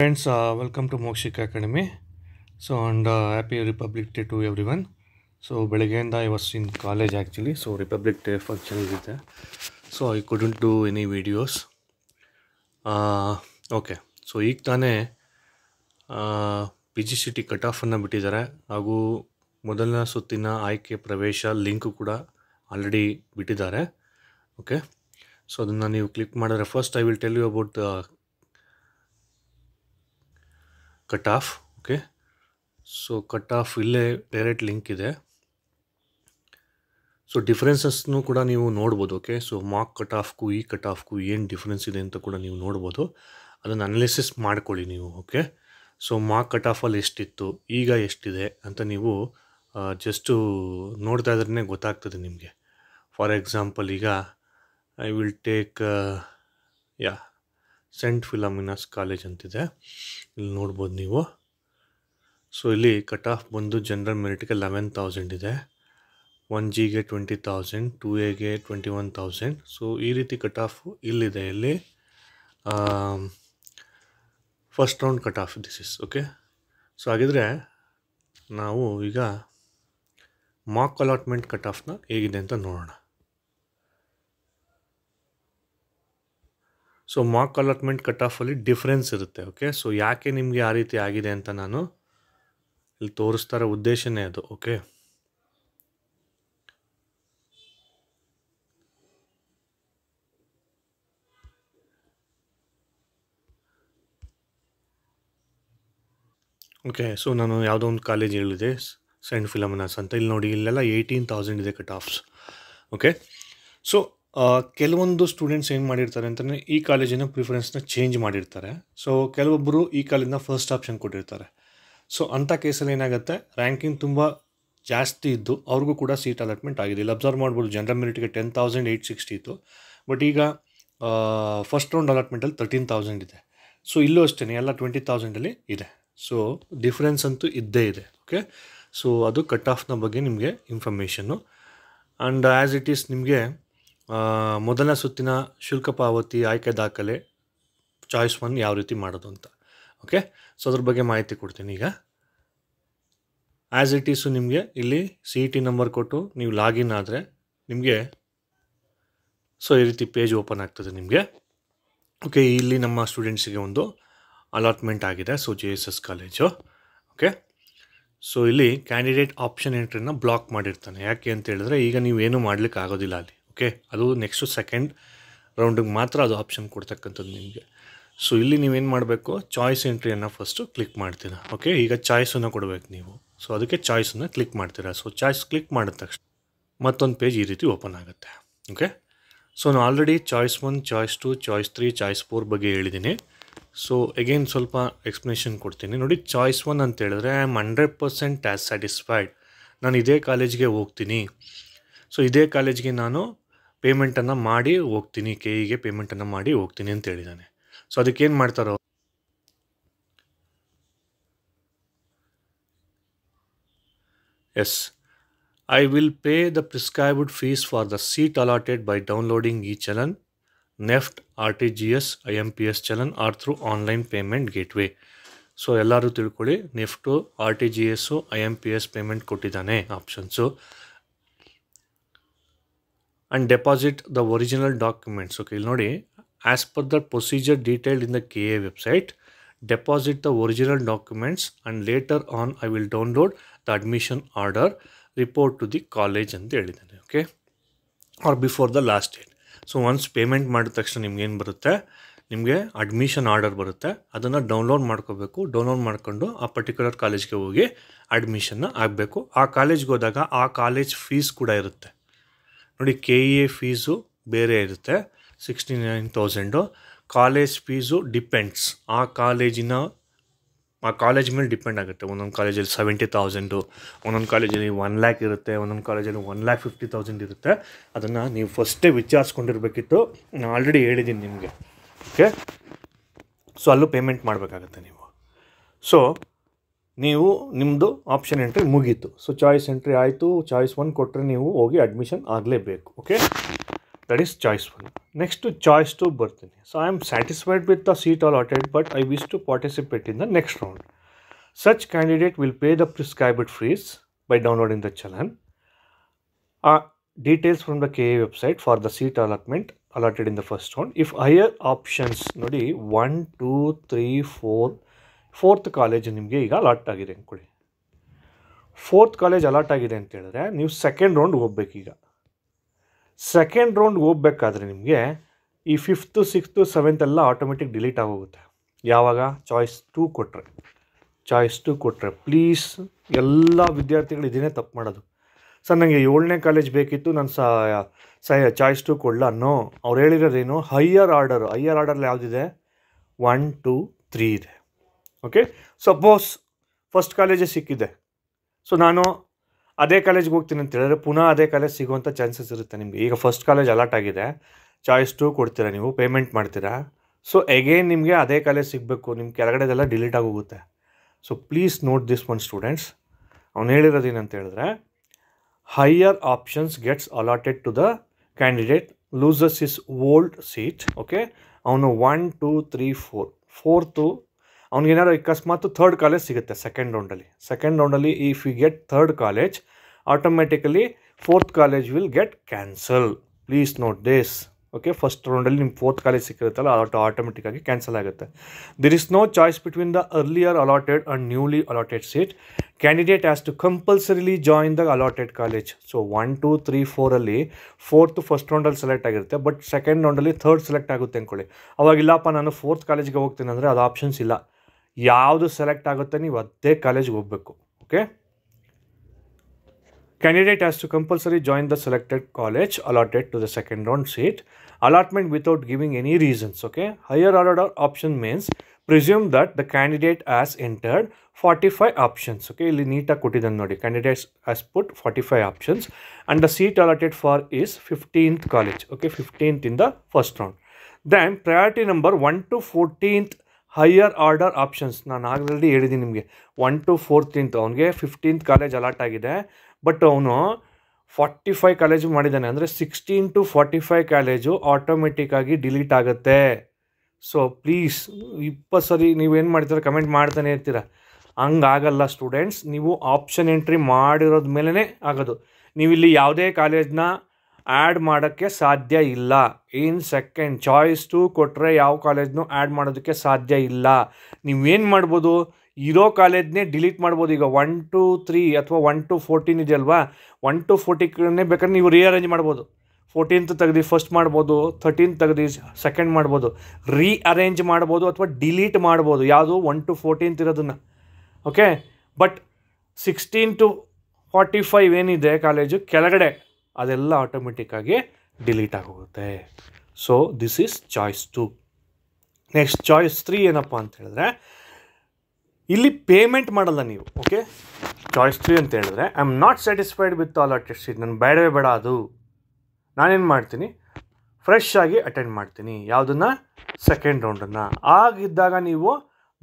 Friends welcome to Mokshik academy so and happy republic day to everyone so ಬೆಳಗ್ಗೆಯಿಂದ I was in college actually so republic day function ಇದೆ so I couldn't do any videos okay so ಈಗ ತಾನೇ P G C T cut ಆಫನ್ನು ಬಿಟ್ಟಿದ್ದಾರೆ ಹಾಗೂ ಮೊದಲನೇ ಸುತ್ತಿನ ಆಯ್ಕೆ ಪ್ರವೇಶ ಲಿಂಕು ಕೂಡ ಆಲ್ರೆಡಿ ಬಿಟ್ಟಿದ್ದಾರೆ ಓಕೆ ಸೊ ಅದನ್ನು ನೀವು ಕ್ಲಿಕ್ ಮಾಡಿದ್ರೆ first I will tell you about cut off okay so cut off ಇಲ್ಲೇ ಡೈರೆಕ್ಟ್ ಲಿಂಕ್ ಇದೆ ಸೊ ಡಿಫ್ರೆನ್ಸಸ್ನು ಕೂಡ ನೀವು ನೋಡ್ಬೋದು ಓಕೆ ಸೊ ಮಾಕ್ ಕಟ್ ಆಫ್ಗೂ ಈ ಕಟ್ ಆಫ್ಗೂ ಏನು ಡಿಫ್ರೆನ್ಸ್ ಇದೆ ಅಂತ ಕೂಡ ನೀವು ನೋಡ್ಬೋದು ಅದನ್ನು ಅನಲಿಸಿಸ್ ಮಾಡ್ಕೊಳ್ಳಿ ನೀವು ಓಕೆ ಸೊ ಮಾಕ್ ಕಟ್ ಆಫಲ್ಲಿ ಎಷ್ಟಿತ್ತು ಈಗ ಎಷ್ಟಿದೆ ಅಂತ ನೀವು ಜಸ್ಟು ನೋಡ್ತಾ ಇದ್ರೇ ಗೊತ್ತಾಗ್ತದೆ ನಿಮಗೆ ಫಾರ್ ಎಕ್ಸಾಂಪಲ್ ಈಗ I will take yeah saint Philomena's college ಅಂತಿದೆ ಇಲ್ಲಿ ನೋಡ್ಬೋದು ನೀವು ಸೊ ಇಲ್ಲಿ ಕಟ್ ಆಫ್ ಬಂದು ಜನರಲ್ ಮೆರಿಟ್ಗೆ ಲೆವೆನ್ ತೌಸಂಡ್ ಇದೆ ಒನ್ ಜಿಗೆ ಟ್ವೆಂಟಿ ತೌಸಂಡ್ ಟೂ ಎಗೆ ಟ್ವೆಂಟಿ ಒನ್ ತೌಸಂಡ್ ಸೊ ಈ ರೀತಿ ಕಟ್ ಆಫ್ ಇಲ್ಲಿದೆ ಇಲ್ಲಿ first round cut off this is okay so ಹಾಗಿದ್ರೆ ನಾವು ಈಗ ಮಾಕ್ ಅಲಾಟ್ಮೆಂಟ್ ಕಟ್ ಆಫ್ನ ಹೇಗಿದೆ ಅಂತ ನೋಡೋಣ ಸೊ ಮಾಕ್ ಅಲಾಟ್ಮೆಂಟ್ ಕಟ್ ಆಫಲ್ಲಿ ಡಿಫ್ರೆನ್ಸ್ ಇರುತ್ತೆ ಓಕೆ ಸೊ ಯಾಕೆ ನಿಮಗೆ ಆ ರೀತಿ ಆಗಿದೆ ಅಂತ ನಾನು ಇಲ್ಲಿ ತೋರಿಸ್ತಾರೋ ಉದ್ದೇಶನೇ ಅದು ಓಕೆ ಓಕೆ ಸೊ ನಾನು ಯಾವುದೋ ಒಂದು ಕಾಲೇಜ್ ಹೇಳಿದೆ ಸೆಂಟ್ ಫಿಲಮನಾಸ್ ಅಂತ ಇಲ್ಲಿ ನೋಡಿ ಇಲ್ಲೆಲ್ಲ ಏಯ್ಟೀನ್ ತೌಸಂಡ್ ಇದೆ ಕಟ್ ಆಫ್ಸ್ ಓಕೆ ಸೊ ಕೆಲವೊಂದು ಸ್ಟೂಡೆಂಟ್ಸ್ ಏನು ಮಾಡಿರ್ತಾರೆ ಅಂತಲೇ ಈ ಕಾಲೇಜಿನ ಪ್ರಿಫರೆನ್ಸ್ನ ಚೇಂಜ್ ಮಾಡಿರ್ತಾರೆ ಸೊ ಕೆಲವೊಬ್ಬರು ಈ ಕಾಲೇಜಿನ ಫಸ್ಟ್ ಆಪ್ಷನ್ ಕೊಟ್ಟಿರ್ತಾರೆ ಸೊ ಅಂಥ ಕೇಸಲ್ಲಿ ಏನಾಗುತ್ತೆ ರ್ಯಾಂಕಿಂಗ್ ತುಂಬ ಜಾಸ್ತಿ ಇದ್ದು ಅವ್ರಿಗೂ ಕೂಡ ಸೀಟ್ ಅಲಾಟ್ಮೆಂಟ್ ಆಗಿದೆ ಇಲ್ಲಿ ಅಬ್ಸರ್ವ್ ಮಾಡ್ಬೋದು ಜನರಲ್ ಮೆರಿಟ್ಗೆ ಟೆನ್ ತೌಸಂಡ್ ಏಯ್ಟ್ ಸಿಕ್ಸ್ಟಿ ಇತ್ತು ಬಟ್ ಈಗ ಫಸ್ಟ್ ರೌಂಡ್ ಅಲಾಟ್ಮೆಂಟಲ್ಲಿ ತರ್ಟೀನ್ ತೌಸಂಡ್ ಇದೆ ಸೊ ಇಲ್ಲೂ ಅಷ್ಟೇ ಎಲ್ಲ ಟ್ವೆಂಟಿ ತೌಸಂಡಲ್ಲಿ ಇದೆ ಸೊ ಡಿಫ್ರೆನ್ಸ್ ಅಂತೂ ಇದ್ದೇ ಇದೆ ಓಕೆ ಸೊ ಅದು ಕಟ್ ಆಫ್ನ ಬಗ್ಗೆ ನಿಮಗೆ ಇನ್ಫಾರ್ಮೇಷನ್ನು ಆ್ಯಂಡ್ ಆ್ಯಸ್ ಇಟ್ ಈಸ್ ನಿಮಗೆ ಮೊದಲ ಸುತ್ತಿನ ಶುಲ್ಕ ಪಾವತಿ ಆಯ್ಕೆ ದಾಖಲೆ ಚಾಯ್ಸ್ ಒನ್ ಯಾವ ರೀತಿ ಮಾಡೋದು ಅಂತ ಓಕೆ ಸೊ ಅದ್ರ ಬಗ್ಗೆ ಮಾಹಿತಿ ಕೊಡ್ತೀನಿ ಈಗ ಆ್ಯಸ್ ಇಟ್ ಈಸು ನಿಮಗೆ ಇಲ್ಲಿ ಸಿ ಇ ಟಿ ನಂಬರ್ ಕೊಟ್ಟು ನೀವು ಲಾಗಿನ್ ಆದರೆ ನಿಮಗೆ ಸೊ ಈ ರೀತಿ ಪೇಜ್ ಓಪನ್ ಆಗ್ತದೆ ನಿಮಗೆ ಓಕೆ ಇಲ್ಲಿ ನಮ್ಮ ಸ್ಟೂಡೆಂಟ್ಸಿಗೆ ಒಂದು ಅಲಾಟ್ಮೆಂಟ್ ಆಗಿದೆ so J S S college okay so ಇಲ್ಲಿ ಕ್ಯಾಂಡಿಡೇಟ್ ಆಪ್ಷನ್ ಎಂಟ್ರಿನ ಬ್ಲಾಕ್ ಮಾಡಿರ್ತಾನೆ ಯಾಕೆ ಅಂತ ಹೇಳಿದ್ರೆ ಈಗ ನೀವೇನು ಮಾಡಲಿಕ್ಕೆ ಆಗೋದಿಲ್ಲ ಅಲ್ಲಿ ಓಕೆ ಅದು ನೆಕ್ಸ್ಟು ಸೆಕೆಂಡ್ ರೌಂಡಿಗೆ ಮಾತ್ರ ಅದು ಆಪ್ಷನ್ ಕೊಡ್ತಕ್ಕಂಥದ್ದು ನಿಮಗೆ ಸೊ ಇಲ್ಲಿ ನೀವೇನು ಮಾಡಬೇಕು ಚಾಯ್ಸ್ ಎಂಟ್ರಿಯನ್ನು ಫಸ್ಟು ಕ್ಲಿಕ್ ಮಾಡ್ತೀರಾ ಓಕೆ ಈಗ ಚಾಯ್ಸನ್ನು ಕೊಡಬೇಕು ನೀವು ಸೊ ಅದಕ್ಕೆ ಚಾಯ್ಸನ್ನು ಕ್ಲಿಕ್ ಮಾಡ್ತೀರಾ ಸೊ ಚಾಯ್ಸ್ ಕ್ಲಿಕ್ ಮಾಡಿದ ತಕ್ಷಣ ಮತ್ತೊಂದು ಪೇಜ್ ಈ ರೀತಿ ಓಪನ್ ಆಗುತ್ತೆ ಓಕೆ ಸೊ ನಾನು already choice one choice two choice three choice four ಬಗ್ಗೆ ಹೇಳಿದ್ದೀನಿ ಸೊ ಎಗೇನ್ ಸ್ವಲ್ಪ ಎಕ್ಸ್ಪ್ಲನೇಷನ್ ಕೊಡ್ತೀನಿ ನೋಡಿ ಚಾಯ್ಸ್ ಒನ್ ಅಂತ ಹೇಳಿದ್ರೆ I am hundred percent as satisfied ನಾನು ಇದೇ ಕಾಲೇಜ್ಗೆ ಹೋಗ್ತೀನಿ ಸೊ ಇದೇ ಕಾಲೇಜ್ಗೆ ನಾನು ಪೇಮೆಂಟನ್ನು ಮಾಡಿ ಹೋಗ್ತೀನಿ ಕೆ ಇಗೆ ಪೇಮೆಂಟನ್ನು ಮಾಡಿ ಹೋಗ್ತೀನಿ ಅಂತ ಹೇಳಿದ್ದಾನೆ ಸೊ ಅದಕ್ಕೇನು ಮಾಡ್ತಾರೋ yes I will pay the prescribed fees for the seat allotted by downloading e challan NEFT R T G S I M P S challan or through online payment gateway so ಎಲ್ಲರೂ ತಿಳ್ಕೊಳ್ಳಿ NEFT R T G S I M P S payment ಕೊಟ್ಟಿದ್ದಾನೆ options and deposit the original documents. Okay, you as per the procedure detailed in the KA website, deposit the original documents and later on I will download the admission order report to the college and the Okay, or before the last date. So once payment madhutakshanim gain baruthe, nimge admission order baruthe. Adana download madko beko, download madkando a particular college ke hoge admission na agbeko. A college go daga college fees kudai rutte. ನೋಡಿ K E A fees ಬೇರೆ ಇರುತ್ತೆ sixty nine thousand college fees depends ಆ ಕಾಲೇಜಿನ ಆ college ಮೇಲೆ depend ಆಗುತ್ತೆ ಒಂದೊಂದು ಕಾಲೇಜಲ್ಲಿ ಸೆವೆಂಟಿ ತೌಸಂಡು ಒಂದೊಂದು ಕಾಲೇಜಲ್ಲಿ ಒನ್ ಲ್ಯಾಕ್ ಇರುತ್ತೆ ಒಂದೊಂದು ಕಾಲೇಜಲ್ಲಿ ಒನ್ ಲ್ಯಾಕ್ ಫಿಫ್ಟಿ ತೌಸಂಡ್ ಇರುತ್ತೆ ಅದನ್ನು ನೀವು ಫಸ್ಟೇ ವಿಚಾರಿಸ್ಕೊಂಡಿರ್ಬೇಕಿತ್ತು ನಾನು ಆಲ್ರೆಡಿ ಹೇಳಿದ್ದೀನಿ ನಿಮಗೆ ಓಕೆ ಸೊ ಅಲ್ಲೂ ಪೇಮೆಂಟ್ ಮಾಡಬೇಕಾಗತ್ತೆ ನೀವು ಸೊ ನೀವು ನಿಮ್ಮದು ಆಪ್ಷನ್ ಎಂಟ್ರಿ ಮುಗೀತು ಸೊ ಚಾಯ್ಸ್ ಎಂಟ್ರಿ ಆಯಿತು ಚಾಯ್ಸ್ ಒನ್ ಕೊಟ್ಟರೆ ನೀವು ಹೋಗಿ ಅಡ್ಮಿಷನ್ ಆಗಲೇಬೇಕು okay that is choice one next choice two ಬರ್ತೀನಿ so I am satisfied with the seat allotted but I wish to participate in the next round such candidate will pay the prescribed fees by downloading the challan uh details from the K A website for the seat allotment allotted in the first round if higher options ನೋಡಿ one two three four fourth college ನಿಮಗೆ ಈಗ allot ಆಗಿದೆ ಅಂದ್ಕೊಳ್ಳಿ fourth college allot ಆಗಿದೆ ಅಂತ ಹೇಳಿದ್ರೆ ನೀವು second ರೌಂಡ್ಗೆ ಹೋಗ್ಬೇಕೀಗ second ರೌಂಡ್ಗೆ ಹೋಗ್ಬೇಕಾದ್ರೆ ನಿಮಗೆ ಈ ಫಿಫ್ತು ಸಿಕ್ಸ್ತು ಸೆವೆಂತ್ ಎಲ್ಲ ಆಟೋಮೆಟಿಕ್ ಡಿಲೀಟ್ ಆಗೋಗುತ್ತೆ ಯಾವಾಗ ಚಾಯ್ಸ್ ಟೂ ಕೊಟ್ಟರೆ ಚಾಯ್ಸ್ ಟು ಕೊಟ್ಟರೆ ಪ್ಲೀಸ್ ಎಲ್ಲ ವಿದ್ಯಾರ್ಥಿಗಳು ಇದನ್ನೇ ತಪ್ಪು ಮಾಡೋದು ಸರ್ ನನಗೆ ಏಳನೇ ಕಾಲೇಜ್ ಬೇಕಿತ್ತು ನಾನು ಸ ಸೈ ಚಾಯ್ಸ್ ಟು ಕೊಡಲ ಅನ್ನೋ ಅವ್ರು ಹೇಳಿರೋದೇನು ಹೈಯರ್ ಆರ್ಡರ್ ಹೈಯರ್ ಆರ್ಡರ್ಲಿ ಯಾವುದಿದೆ ಒನ್ ಟೂ ತ್ರೀ ಇದೆ ಓಕೆ ಸಪೋಸ್ ಫಸ್ಟ್ ಕಾಲೇಜೇ ಸಿಕ್ಕಿದೆ ಸೊ ನಾನು ಅದೇ ಕಾಲೇಜ್ಗೆ ಹೋಗ್ತೀನಿ ಅಂತ ಹೇಳಿದ್ರೆ ಪುನಃ ಅದೇ ಕಾಲೇಜ್ ಸಿಗುವಂಥ ಚಾನ್ಸಸ್ ಇರುತ್ತೆ ನಿಮಗೆ ಈಗ ಫಸ್ಟ್ ಕಾಲೇಜ್ ಅಲಾಟ್ ಆಗಿದೆ ಚಾಯ್ಸ್ ಟು ಕೊಡ್ತೀರಾ ನೀವು ಪೇಮೆಂಟ್ ಮಾಡ್ತೀರಾ ಸೊ ಎಗೇನ್ ನಿಮಗೆ ಅದೇ ಕಾಲೇಜ್ ಸಿಗಬೇಕು ನಿಮ್ಮ ಕೆಳಗಡೆದೆಲ್ಲ ಡಿಲೀಟ್ ಆಗೋಗುತ್ತೆ so please note this one students ಅವ್ನು ಹೇಳಿರೋದು ಏನಂತ ಹೇಳಿದ್ರೆ higher options gets allotted to the candidate loses is old seat okay ಅವನು one two three four fourth ಅವ್ನಿಗೇನಾದ್ರು ಅಕಸ್ಮಾತ್ ಥರ್ಡ್ ಕಾಲೇಜ್ ಸಿಗುತ್ತೆ ಸೆಕೆಂಡ್ ರೌಂಡಲ್ಲಿ ಸೆಕೆಂಡ್ ರೌಂಡಲ್ಲಿ if you get third college automatically fourth college will get cancel please note this okay first ರೌಂಡಲ್ಲಿ ನಿಮ್ಮ fourth college ಸಿಕ್ಕಿರುತ್ತಲ್ಲ auto ಆಟೋಮೆಟಿಕ್ಕಾಗಿ ಕ್ಯಾನ್ಸಲ್ ಆಗುತ್ತೆ there is no choice between the earlier allotted and newly allotted seat candidate as to compulsorily join the allotted college so one two three ಫೋರಲ್ಲಿ fourth first ರೌಂಡಲ್ಲಿ select ಆಗಿರುತ್ತೆ but second ರೌಂಡಲ್ಲಿ third select ಆಗುತ್ತೆ ಅಂದ್ಕೊಳ್ಳಿ ಅವಾಗಿಲ್ಲಪ್ಪ ನಾನು fourth ಕಾಲೇಜ್ಗೆ ಹೋಗ್ತೀನಿ ಅಂದರೆ ಅದು ಆಪ್ಷನ್ಸ್ ಇಲ್ಲ ಯಾವುದು ಸೆಲೆಕ್ಟ್ ಆಗುತ್ತೆ ನೀವು ಅದೇ ಕಾಲೇಜ್ಗೆ ಹೋಗಬೇಕು okay candidate has to compulsory join the selected college allotted to the second round seat allotment without giving any reasons okay higher order option means presume that the candidate as entered forty five options okay ಇಲ್ಲಿ ನೀಟಾಗಿ ಕೊಟ್ಟಿದ್ದಾನೆ ನೋಡಿ candidates as put forty five options and the seat allotted for is fifteenth college okay fifteenth in the first round then priority number one to fourteenth higher order options ನಾನು already ಹೇಳಿದ್ದೀನಿ ನಿಮಗೆ one to fourteenth ಅವನಿಗೆ fifteenth college allot ಆಗಿದೆ but ಅವನು forty five college ಮಾಡಿದ್ದಾನೆ ಅಂದರೆ sixteen to forty five college ಆಟೋಮೆಟಿಕ್ಕಾಗಿ delete ಆಗುತ್ತೆ ಸೊ ಪ್ಲೀಸ್ ಇಪ್ಪತ್ತು ಸರಿ ನೀವೇನು ಮಾಡ್ತೀರ ಕಮೆಂಟ್ ಮಾಡ್ತಾನೆ ಇರ್ತೀರ ಹಂಗಾಗಲ್ಲ ಸ್ಟೂಡೆಂಟ್ಸ್ ನೀವು ಆಪ್ಷನ್ ಎಂಟ್ರಿ ಮಾಡಿರೋದ ಮೇಲೇ ಆಗೋದು ನೀವು ಇಲ್ಲಿ ಯಾವುದೇ ಕಾಲೇಜ್ನ ಆ್ಯಡ್ ಮಾಡೋಕ್ಕೆ ಸಾಧ್ಯ ಇಲ್ಲ ಇನ್ ಸೆಕೆಂಡ್ ಚಾಯ್ಸ್ ಟು ಕೊಟ್ಟರೆ ಯಾವ ಕಾಲೇಜ್ನೂ ಆ್ಯಡ್ ಮಾಡೋದಕ್ಕೆ ಸಾಧ್ಯ ಇಲ್ಲ ನೀವೇನು ಮಾಡ್ಬೋದು ಇರೋ ಕಾಲೇಜ್ನೇ ಡಿಲೀಟ್ ಮಾಡ್ಬೋದು ಈಗ ಒನ್ ಟು ತ್ರೀ ಅಥವಾ ಒನ್ ಟು ಫೋರ್ಟೀನ್ ಇದೆಯಲ್ವಾ ಒನ್ ಟು ಫೋರ್ಟಿನೇ ಬೇಕಾದ್ರೆ ನೀವು ರೀಅರೇಂಜ್ ಮಾಡ್ಬೋದು ಫೋರ್ಟೀನ್ತ್ ತೆಗ್ದು ಫಸ್ಟ್ ಮಾಡ್ಬೋದು ಥರ್ಟೀನ್ತ್ ತೆಗ್ದು ಸೆಕೆಂಡ್ ಮಾಡ್ಬೋದು ರೀಅರೇಂಜ್ ಮಾಡ್ಬೋದು ಅಥವಾ ಡಿಲೀಟ್ ಮಾಡ್ಬೋದು ಯಾವುದು ಒನ್ ಟು ಫೋರ್ಟೀನ್ತ್ ಇರೋದನ್ನು okay but sixteen to forty five ಏನಿದೆ ಕಾಲೇಜು ಕೆಳಗಡೆ ಅದೆಲ್ಲ ಆಟೋಮೆಟಿಕ್ಕಾಗಿ ಡಿಲೀಟ್ ಆಗೋಗುತ್ತೆ so this is choice two next choice three ಏನಪ್ಪ ಅಂತ ಹೇಳಿದ್ರೆ ಇಲ್ಲಿ ಪೇಮೆಂಟ್ ಮಾಡಲ್ಲ ನೀವು ಓಕೆ ಚಾಯ್ಸ್ ತ್ರೀ ಅಂತ ಹೇಳಿದ್ರೆ I am not satisfied with allotted seat ನಾನು ಬೇಡವೇ ಬೇಡ ಅದು ನಾನೇನು ಮಾಡ್ತೀನಿ ಫ್ರೆಶ್ ಆಗಿ ಅಟೆಂಡ್ ಮಾಡ್ತೀನಿ ಯಾವುದನ್ನು ಸೆಕೆಂಡ್ ರೌಂಡನ್ನು ಆಗಿದ್ದಾಗ ನೀವು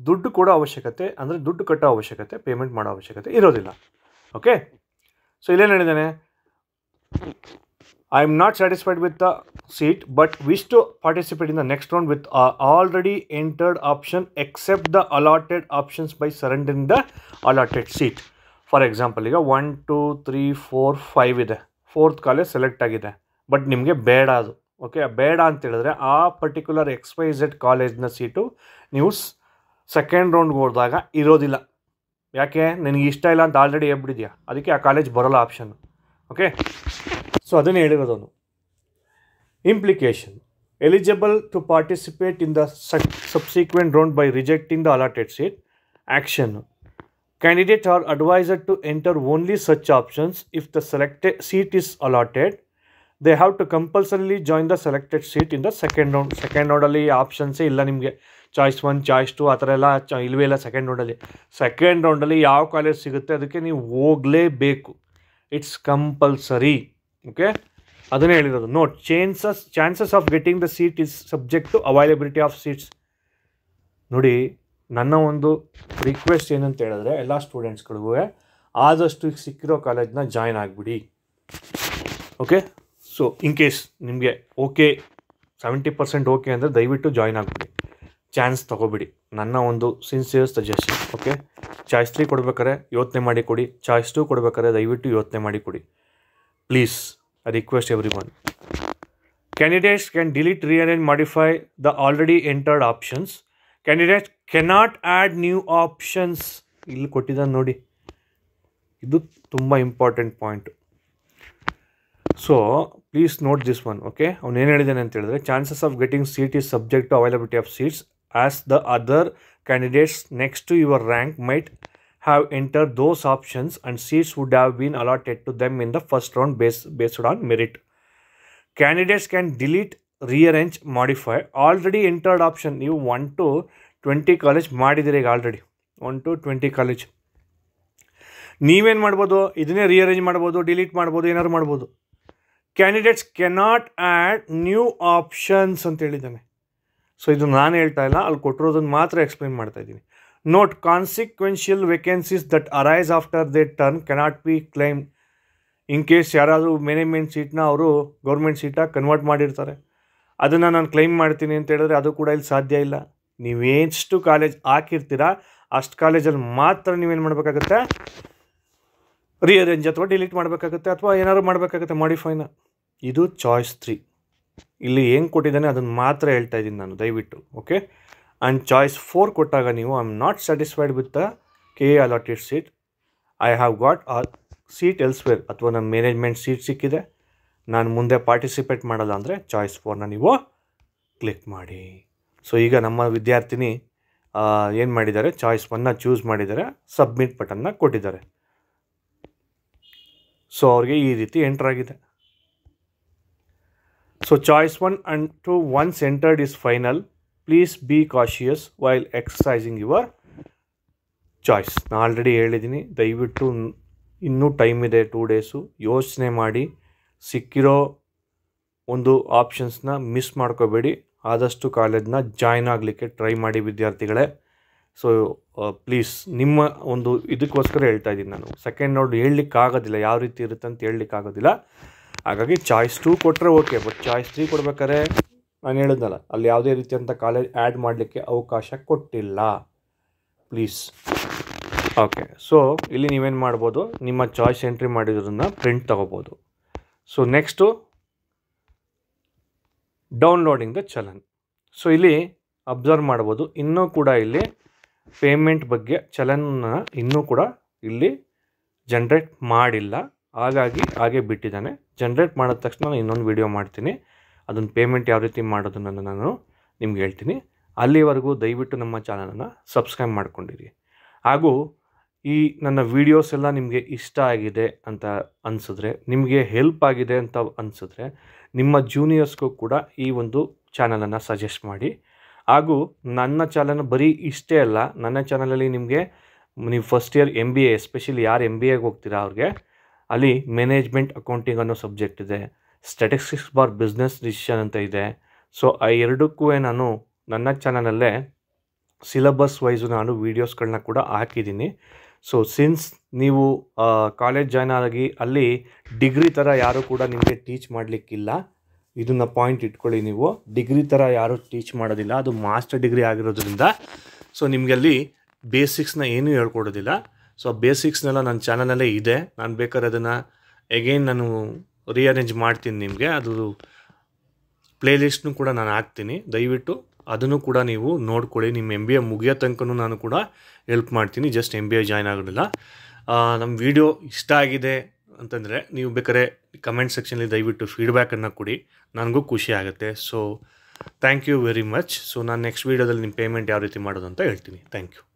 ದುಡ್ಡು ಕೊಡೋ ಅವಶ್ಯಕತೆ ಅಂದರೆ ದುಡ್ಡು ಕಟ್ಟೋ ಅವಶ್ಯಕತೆ ಪೇಮೆಂಟ್ ಮಾಡೋ ಅವಶ್ಯಕತೆ ಇರೋದಿಲ್ಲ ಓಕೆ ಸೊ ಇಲ್ಲೇನು ಹೇಳಿದ್ದಾನೆ I am not satisfied with the seat but wish to participate in the next round with a already entered option except the allotted options by surrendering the allotted seat. For example, 1, 2, 3, 4, 5, 4th college is selected but you have a bed. Okay, a bed on the other a particular XYZ college in the seat to news second round go to the Irodila. Yeah, okay, then East Thailand already every day. I a college borrow option. Okay. So ಅದನ್ನೇ ಹೇಳಿರೋದನು implication eligible to participate in the sub subsequent round by rejecting the allotted seat action candidate are advised to enter only such options if the selected seat is allotted they have to compulsorily join the selected seat in the second round second ರೌಂಡಲ್ಲಿ ಆಪ್ಷನ್ಸೇ ಇಲ್ಲ ನಿಮಗೆ choice one choice to ಆ ಥರ ಎಲ್ಲ ಚ ಇಲ್ಲವೇ ಇಲ್ಲ ಸೆಕೆಂಡ್ ರೌಂಡಲ್ಲಿ ಸೆಕೆಂಡ್ ರೌಂಡಲ್ಲಿ ಯಾವ ಕಾಲೇಜ್ ಸಿಗುತ್ತೆ ಅದಕ್ಕೆ ನೀವು ಹೋಗಲೇಬೇಕು ಇಟ್ಸ್ ಕಂಪಲ್ಸರಿ ಓಕೆ ಅದನ್ನೇ ಹೇಳಿರೋದು note chances chances of getting the seat is subject to availability of seats ನೋಡಿ ನನ್ನ ಒಂದು ರಿಕ್ವೆಸ್ಟ್ ಏನಂತ ಹೇಳಿದ್ರೆ ಎಲ್ಲ ಸ್ಟೂಡೆಂಟ್ಸ್ಗಳಿಗೂ ಆದಷ್ಟು ಈಗ ಸಿಕ್ಕಿರೋ ಕಾಲೇಜ್ನ ಜಾಯ್ನ್ ಆಗಿಬಿಡಿ ಓಕೆ ಸೊ ಇನ್ ಕೇಸ್ ನಿಮಗೆ ಓಕೆ ಸೆವೆಂಟಿ ಪರ್ಸೆಂಟ್ ಓಕೆ ಅಂದರೆ ದಯವಿಟ್ಟು ಜಾಯ್ನ್ ಆಗಿಬಿಡಿ ಚಾನ್ಸ್ ತೊಗೊಬಿಡಿ ನನ್ನ ಒಂದು sincere suggestion okay choice three ಕೊಡ್ಬೇಕಾರೆ ಯೋಚನೆ ಮಾಡಿ ಕೊಡಿ ಚಾಯ್ಸ್ ಟು ಕೊಡ್ಬೇಕಾದ್ರೆ ದಯವಿಟ್ಟು ಯೋಚನೆ ಮಾಡಿ ಕೊಡಿ please, I request everyone. Candidates can delete, re rearrange, modify the already entered options. Candidates cannot add new options. This is a important point. So, please note this one, okay? Chances of getting seat is subject to availability of seats as the other candidates next to your rank might have entered those options and seats would have been allotted to them in the first round based, based on merit. Candidates can delete, rearrange, modify already entered option. You 1 to 20 college, ಮಾಡಿದ್ದೀರಿ ಈಗ already one to twenty college ನೀವೇನು ಮಾಡ್ಬೋದು ಇದನ್ನೇ rearrange ಮಾಡ್ಬೋದು delete ಮಾಡ್ಬೋದು ಏನಾದ್ರು ಮಾಡ್ಬೋದು candidates cannot add new options ಅಂತ ಹೇಳಿದ್ದಾನೆ ಸೊ ಇದು ನಾನು ಹೇಳ್ತಾ ಇಲ್ಲ ಅಲ್ಲಿ ಕೊಟ್ಟಿರೋದನ್ನು ಮಾತ್ರ ಎಕ್ಸ್ಪ್ಲೈನ್ ಮಾಡ್ತಾ ಇದ್ದೀನಿ Note consequential vacancies that arise after their turn cannot be claimed in case ಯಾರಾದರೂ ಮ್ಯಾನೇಜ್ಮೆಂಟ್ ಸೀಟ್ನ ಅವರು ಗೌರ್ಮೆಂಟ್ ಸೀಟಾಗಿ ಕನ್ವರ್ಟ್ ಮಾಡಿರ್ತಾರೆ ಅದನ್ನು ನಾನು ಕ್ಲೈಮ್ ಮಾಡ್ತೀನಿ ಅಂತ ಹೇಳಿದ್ರೆ ಅದು ಕೂಡ ಇಲ್ಲಿ ಸಾಧ್ಯ ಇಲ್ಲ ನೀವೆಷ್ಟು ಕಾಲೇಜ್ ಹಾಕಿರ್ತೀರ ಅಷ್ಟು ಕಾಲೇಜಲ್ಲಿ ಮಾತ್ರ ನೀವೇನು ಮಾಡಬೇಕಾಗತ್ತೆ ರಿಅರೇಂಜ್ ಅಥವಾ ಡಿಲೀಟ್ ಮಾಡಬೇಕಾಗುತ್ತೆ ಅಥವಾ ಏನಾದ್ರು ಮಾಡಬೇಕಾಗುತ್ತೆ ಮಾಡಿಫೈನ ಇದು ಚಾಯ್ಸ್ ತ್ರೀ ಇಲ್ಲಿ ಏನು ಕೊಟ್ಟಿದ್ದಾನೆ ಅದನ್ನು ಮಾತ್ರ ಹೇಳ್ತಾ ಇದ್ದೀನಿ ನಾನು ದಯವಿಟ್ಟು ಓಕೆ ಆ್ಯಂಡ್ ಚಾಯ್ಸ್ ಫೋರ್ ಕೊಟ್ಟಾಗ ನೀವು I am not satisfied with the K A allotted seat I have got a seat elsewhere ಅಥವಾ ನಮ್ಮ ಮ್ಯಾನೇಜ್ಮೆಂಟ್ ಸೀಟ್ ಸಿಕ್ಕಿದೆ ನಾನು ಮುಂದೆ ಪಾರ್ಟಿಸಿಪೇಟ್ ಮಾಡಲ್ಲ ಅಂದರೆ ಚಾಯ್ಸ್ ಫೋರ್ನ ನೀವು ಕ್ಲಿಕ್ ಮಾಡಿ ಸೊ ಈಗ ನಮ್ಮ ವಿದ್ಯಾರ್ಥಿನಿ ಏನು ಮಾಡಿದ್ದಾರೆ ಚಾಯ್ಸ್ ಒನ್ನ ಚೂಸ್ ಮಾಡಿದ್ದಾರೆ ಸಬ್ಮಿಟ್ ಬಟನ್ನ ಕೊಟ್ಟಿದ್ದಾರೆ ಸೊ ಅವ್ರಿಗೆ ಈ ರೀತಿ ಎಂಟರ್ ಆಗಿದೆ so choice one and two once entered is final please be cautious while exercising your choice ನಾನು ಆಲ್ರೆಡಿ ಹೇಳಿದ್ದೀನಿ ದಯವಿಟ್ಟು ಇನ್ನೂ ಟೈಮ್ ಇದೆ ಟೂ ಡೇಸು ಯೋಚನೆ ಮಾಡಿ ಸಿಕ್ಕಿರೋ ಒಂದು ಆಪ್ಷನ್ಸ್ನ ಮಿಸ್ ಮಾಡ್ಕೋಬೇಡಿ ಆದಷ್ಟು ಕಾಲೇಜನ್ನ ಜಾಯ್ನ್ ಆಗಲಿಕ್ಕೆ ಟ್ರೈ ಮಾಡಿ ವಿದ್ಯಾರ್ಥಿಗಳೇ ಸೊ ಪ್ಲೀಸ್ ನಿಮ್ಮ ಒಂದು ಇದಕ್ಕೋಸ್ಕರ ಹೇಳ್ತಾ ಇದ್ದೀನಿ ನಾನು ಸೆಕೆಂಡ್ ನೋಡ್ ಆಗೋದಿಲ್ಲ ಯಾವ ರೀತಿ ಇರುತ್ತೆ ಅಂತ ಆಗೋದಿಲ್ಲ ಹಾಗಾಗಿ ಚಾಯ್ಸ್ ಟೂ ಕೊಟ್ಟರೆ ಓಕೆ ಬಟ್ ಚಾಯ್ಸ್ ತ್ರೀ ಕೊಡ್ಬೇಕಾದ್ರೆ ನಾನು ಹೇಳಿದ್ನಲ್ಲ ಅಲ್ಲಿ ಯಾವುದೇ ರೀತಿಯಂಥ ಕಾಲೇಜ್ ಆ್ಯಡ್ ಮಾಡಲಿಕ್ಕೆ ಅವಕಾಶ ಕೊಟ್ಟಿಲ್ಲ ಪ್ಲೀಸ್ ಓಕೆ ಸೊ ಇಲ್ಲಿ ನೀವೇನು ಮಾಡ್ಬೋದು ನಿಮ್ಮ ಚಾಯ್ಸ್ ಎಂಟ್ರಿ ಮಾಡಿರೋದನ್ನು ಪ್ರಿಂಟ್ ತೊಗೋಬೋದು so next downloading the challan so ಇಲ್ಲಿ ಅಬ್ಸರ್ವ್ ಮಾಡ್ಬೋದು ಇನ್ನೂ ಕೂಡ ಇಲ್ಲಿ ಪೇಮೆಂಟ್ ಬಗ್ಗೆ ಚಲನ್ನ ಇನ್ನೂ ಕೂಡ ಇಲ್ಲಿ ಜನ್ರೇಟ್ ಮಾಡಿಲ್ಲ ಹಾಗಾಗಿ ಹಾಗೆ ಬಿಟ್ಟಿದ್ದಾನೆ ಜನ್ರೇಟ್ ಮಾಡಿದ ತಕ್ಷಣ ಇನ್ನೊಂದು ವಿಡಿಯೋ ಮಾಡ್ತೀನಿ ಅದನ್ನು ಪೇಮೆಂಟ್ ಯಾವ ರೀತಿ ಮಾಡೋದನ್ನು ನಾನು ನಿಮ್ಗೆ ಹೇಳ್ತೀನಿ ಅಲ್ಲಿವರೆಗೂ ದಯವಿಟ್ಟು ನಮ್ಮ ಚಾನಲನ್ನು ಸಬ್ಸ್ಕ್ರೈಬ್ ಮಾಡ್ಕೊಂಡಿರಿ ಹಾಗೂ ಈ ನನ್ನ ವೀಡಿಯೋಸ್ ಎಲ್ಲ ನಿಮಗೆ ಇಷ್ಟ ಆಗಿದೆ ಅಂತ ಅನಿಸಿದ್ರೆ ನಿಮಗೆ ಹೆಲ್ಪ್ ಆಗಿದೆ ಅಂತ ಅನಿಸಿದ್ರೆ ನಿಮ್ಮ ಜೂನಿಯರ್ಸ್ಗೂ ಕೂಡ ಈ ಒಂದು ಚಾನಲನ್ನು ಸಜೆಸ್ಟ್ ಮಾಡಿ ಹಾಗೂ ನನ್ನ ಚಾನಲ್ ಬರೀ ಇಷ್ಟೇ ಅಲ್ಲ ನನ್ನ ಚಾನಲಲ್ಲಿ ನಿಮಗೆ ನೀವು first year M B A especially ಯಾರು ಎಮ್ ಬಿ ಎಗೆ ಹೋಗ್ತೀರಾ ಅವ್ರಿಗೆ ಅಲ್ಲಿ ಮ್ಯಾನೇಜ್ಮೆಂಟ್ ಅಕೌಂಟಿಂಗ್ ಅನ್ನೋ ಸಬ್ಜೆಕ್ಟ್ ಇದೆ ಸ್ಟ್ಯಾಟಿಸ್ಟಿಕ್ಸ್ ಬಾರ್ ಬಿಸ್ನೆಸ್ ಡಿಸಿಷನ್ ಅಂತ ಇದೆ ಸೊ ಆ ಎರಡಕ್ಕೂ ನಾನು ನನ್ನ ಚಾನಲಲ್ಲೇ ಸಿಲಬಸ್ ವೈಸು ನಾನು ವೀಡಿಯೋಸ್ಗಳನ್ನ ಕೂಡ ಹಾಕಿದ್ದೀನಿ ಸೊ ಸಿನ್ಸ್ ನೀವು ಕಾಲೇಜ್ ಜಾಯ್ನ್ ಆಗಿ ಅಲ್ಲಿ ಡಿಗ್ರಿ ಥರ ಯಾರೂ ಕೂಡ ನಿಮಗೆ ಟೀಚ್ ಮಾಡಲಿಕ್ಕಿಲ್ಲ ಇದನ್ನು ಪಾಯಿಂಟ್ ಇಟ್ಕೊಳ್ಳಿ ನೀವು ಡಿಗ್ರಿ ಥರ ಯಾರೂ ಟೀಚ್ ಮಾಡೋದಿಲ್ಲ ಅದು ಮಾಸ್ಟರ್ ಡಿಗ್ರಿ ಆಗಿರೋದ್ರಿಂದ ಸೊ ನಿಮಗೆ ಅಲ್ಲಿ ಬೇಸಿಕ್ಸ್ನ ಏನೂ ಹೇಳ್ಕೊಡೋದಿಲ್ಲ ಸೊ ಬೇಸಿಕ್ಸ್ನೆಲ್ಲ ನನ್ನ ಚಾನಲಲ್ಲೇ ಇದೆ ನಾನು ಬೇಕಾದ್ರೆ ಅದನ್ನು ಎಗೈನ್ ನಾನು ರೀಅರೇಂಜ್ ಮಾಡ್ತೀನಿ ನಿಮಗೆ ಅದು ಪ್ಲೇಲಿಸ್ಟ್ನು ಕೂಡ ನಾನು ಹಾಕ್ತೀನಿ ದಯವಿಟ್ಟು ಅದನ್ನು ಕೂಡ ನೀವು ನೋಡ್ಕೊಳ್ಳಿ ನಿಮ್ಮ ಎಮ್ ಬಿ ಎ ಮುಗಿಯೋ ತನಕನೂ ನಾನು ಕೂಡ ಹೆಲ್ಪ್ ಮಾಡ್ತೀನಿ just M B A join ಆಗೋದಿಲ್ಲ ನಮ್ಮ ವಿಡಿಯೋ ಇಷ್ಟ ಆಗಿದೆ ಅಂತಂದರೆ ನೀವು ಬೇಕಾದ್ರೆ ಕಮೆಂಟ್ ಸೆಕ್ಷನಲ್ಲಿ ದಯವಿಟ್ಟು ಫೀಡ್ಬ್ಯಾಕನ್ನು ಕೊಡಿ ನನಗೂ ಖುಷಿ ಆಗುತ್ತೆ so thank you very much so ನಾನು ನೆಕ್ಸ್ಟ್ ವೀಡಿಯೋದಲ್ಲಿ ನಿಮ್ಮ ಪೇಮೆಂಟ್ ಯಾವ ರೀತಿ ಮಾಡೋದು ಅಂತ ಹೇಳ್ತೀನಿ ಥ್ಯಾಂಕ್ ಯು